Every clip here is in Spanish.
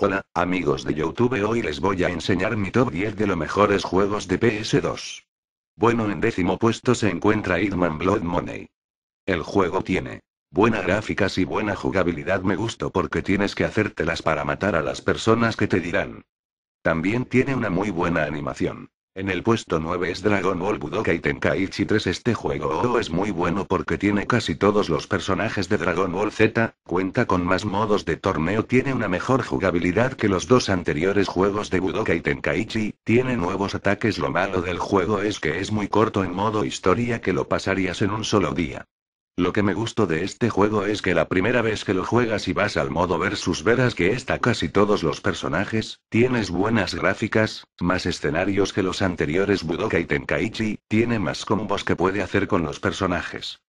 Hola, amigos de YouTube, hoy les voy a enseñar mi top 10 de los mejores juegos de PS2. Bueno, en décimo puesto se encuentra Hitman Blood Money. El juego tiene buenas gráficas y buena jugabilidad, me gustó porque tienes que hacértelas para matar a las personas que te dirán. También tiene una muy buena animación. En el puesto 9 es Dragon Ball Budokai Tenkaichi 3. Este juego es muy bueno porque tiene casi todos los personajes de Dragon Ball Z, cuenta con más modos de torneo, tiene una mejor jugabilidad que los dos anteriores juegos de Budokai Tenkaichi, tiene nuevos ataques. Lo malo del juego es que es muy corto en modo historia que lo pasarías en un solo día. Lo que me gustó de este juego es que la primera vez que lo juegas y vas al modo versus verás que está casi todos los personajes, tienes buenas gráficas, más escenarios que los anteriores Budokai Tenkaichi, tiene más combos que puede hacer con los personajes.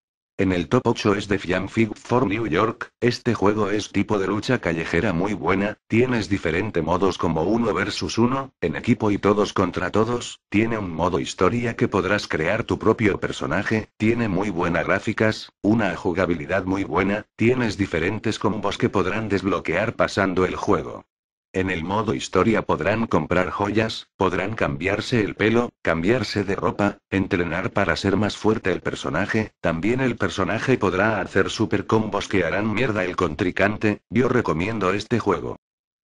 En el top 8 es de Fiam Fig for New York, este juego es tipo de lucha callejera muy buena, tienes diferentes modos como uno versus uno, en equipo y todos contra todos, tiene un modo historia que podrás crear tu propio personaje, tiene muy buenas gráficas, una jugabilidad muy buena, tienes diferentes combos que podrán desbloquear pasando el juego. En el modo historia podrán comprar joyas, podrán cambiarse el pelo, cambiarse de ropa, entrenar para ser más fuerte el personaje, también el personaje podrá hacer super combos que harán mierda el contrincante, yo recomiendo este juego.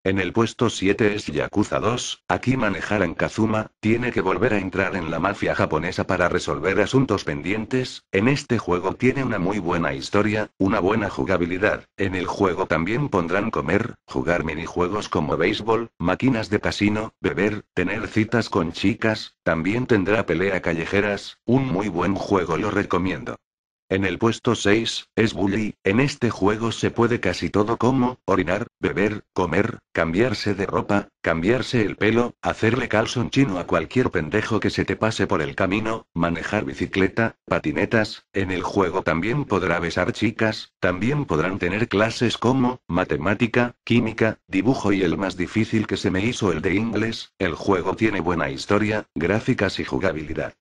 En el puesto 7 es Yakuza 2, aquí manejarán Kazuma, tiene que volver a entrar en la mafia japonesa para resolver asuntos pendientes, en este juego tiene una muy buena historia, una buena jugabilidad, en el juego también pondrán comer, jugar minijuegos como béisbol, máquinas de casino, beber, tener citas con chicas, también tendrá pelea callejeras, un muy buen juego lo recomiendo. En el puesto 6, es Bully, en este juego se puede casi todo como, orinar, beber, comer, cambiarse de ropa, cambiarse el pelo, hacerle calzón chino a cualquier pendejo que se te pase por el camino, manejar bicicleta, patinetas, en el juego también podrá besar chicas, también podrán tener clases como, matemática, química, dibujo y el más difícil que se me hizo el de inglés, el juego tiene buena historia, gráficas y jugabilidad.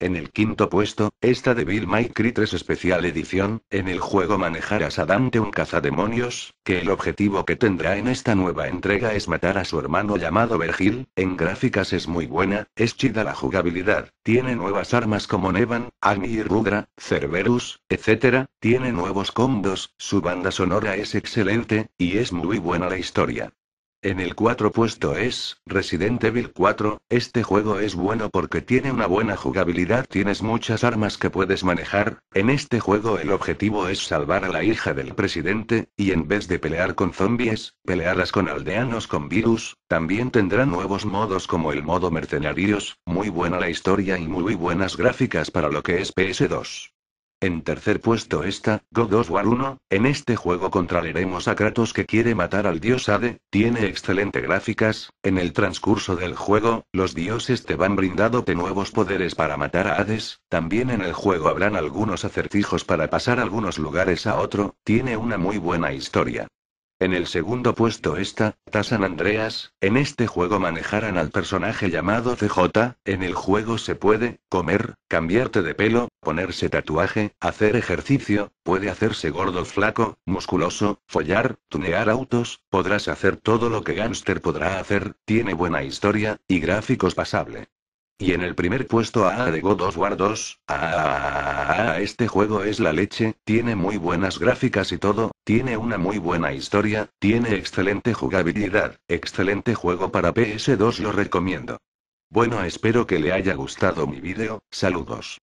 En el quinto puesto, esta de Bill Cry 3 Special Edición, en el juego manejarás a Dante un cazademonios, que el objetivo que tendrá en esta nueva entrega es matar a su hermano llamado Vergil, en gráficas es muy buena, es chida la jugabilidad, tiene nuevas armas como Nevan, Agni y Rudra, Cerberus, etc., tiene nuevos combos, su banda sonora es excelente, y es muy buena la historia. En el 4 puesto es Resident Evil 4. Este juego es bueno porque tiene una buena jugabilidad, tienes muchas armas que puedes manejar. En este juego el objetivo es salvar a la hija del presidente, y en vez de pelear con zombies, pelearlas con aldeanos con virus. También tendrá nuevos modos como el modo mercenarios, muy buena la historia y muy buenas gráficas para lo que es PS2. En tercer puesto está, God of War 1, en este juego contraeremos a Kratos que quiere matar al dios Ade, tiene excelente gráficas, en el transcurso del juego, los dioses te van brindado de nuevos poderes para matar a Hades, también en el juego habrán algunos acertijos para pasar algunos lugares a otro, tiene una muy buena historia. En el segundo puesto está, Tasan Andreas, en este juego manejarán al personaje llamado CJ, en el juego se puede, comer, cambiarte de pelo, ponerse tatuaje, hacer ejercicio, puede hacerse gordo flaco, musculoso, follar, tunear autos, podrás hacer todo lo que Gangster podrá hacer, tiene buena historia, y gráficos pasable. Y en el primer puesto a of War 2, A este juego es la leche, tiene muy buenas gráficas y todo, tiene una muy buena historia, tiene excelente jugabilidad, excelente juego para PS2 lo recomiendo. Bueno espero que le haya gustado mi vídeo, saludos.